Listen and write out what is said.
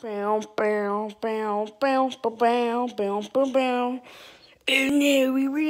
Bow, bow, bow, bow, bow, bow, bow, bow. And there we